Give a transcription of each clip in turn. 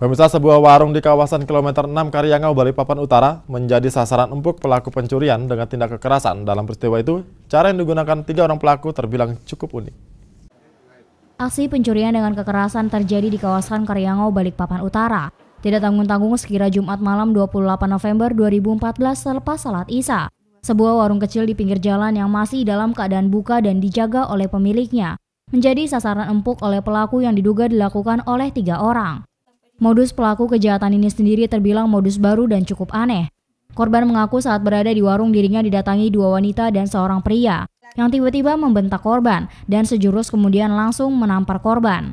Pemirsa sebuah warung di kawasan kilometer 6 Karyangau, Balikpapan Utara menjadi sasaran empuk pelaku pencurian dengan tindak kekerasan. Dalam peristiwa itu, cara yang digunakan tiga orang pelaku terbilang cukup unik. Aksi pencurian dengan kekerasan terjadi di kawasan Karyangau, Balikpapan Utara. Tidak tanggung-tanggung sekira Jumat malam 28 November 2014 selepas salat Isya. Sebuah warung kecil di pinggir jalan yang masih dalam keadaan buka dan dijaga oleh pemiliknya menjadi sasaran empuk oleh pelaku yang diduga dilakukan oleh tiga orang. Modus pelaku kejahatan ini sendiri terbilang modus baru dan cukup aneh. Korban mengaku saat berada di warung dirinya didatangi dua wanita dan seorang pria yang tiba-tiba membentak korban dan sejurus kemudian langsung menampar korban.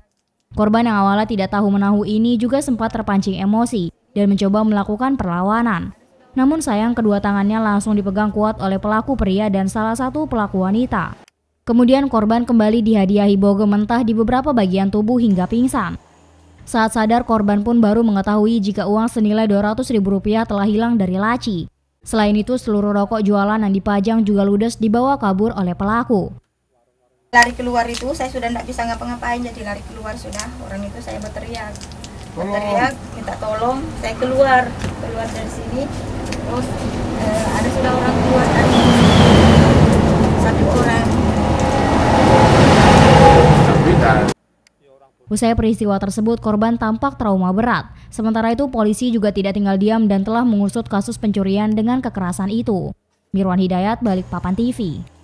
Korban yang awalnya tidak tahu menahu ini juga sempat terpancing emosi dan mencoba melakukan perlawanan. Namun sayang kedua tangannya langsung dipegang kuat oleh pelaku pria dan salah satu pelaku wanita. Kemudian korban kembali dihadiahi boge mentah di beberapa bagian tubuh hingga pingsan. Saat sadar, korban pun baru mengetahui jika uang senilai Rp200.000 telah hilang dari laci. Selain itu, seluruh rokok jualan yang dipajang juga ludes dibawa kabur oleh pelaku. Lari keluar itu saya sudah tidak bisa ngapa-ngapain, jadi lari keluar sudah. Orang itu saya berteriak, berteriak oh. minta tolong. Saya keluar, keluar dari sini. Terus eh, ada sudah orang Usai peristiwa tersebut, korban tampak trauma berat. Sementara itu, polisi juga tidak tinggal diam dan telah mengusut kasus pencurian dengan kekerasan itu. Mirwan Hidayat, Balikpapan TV.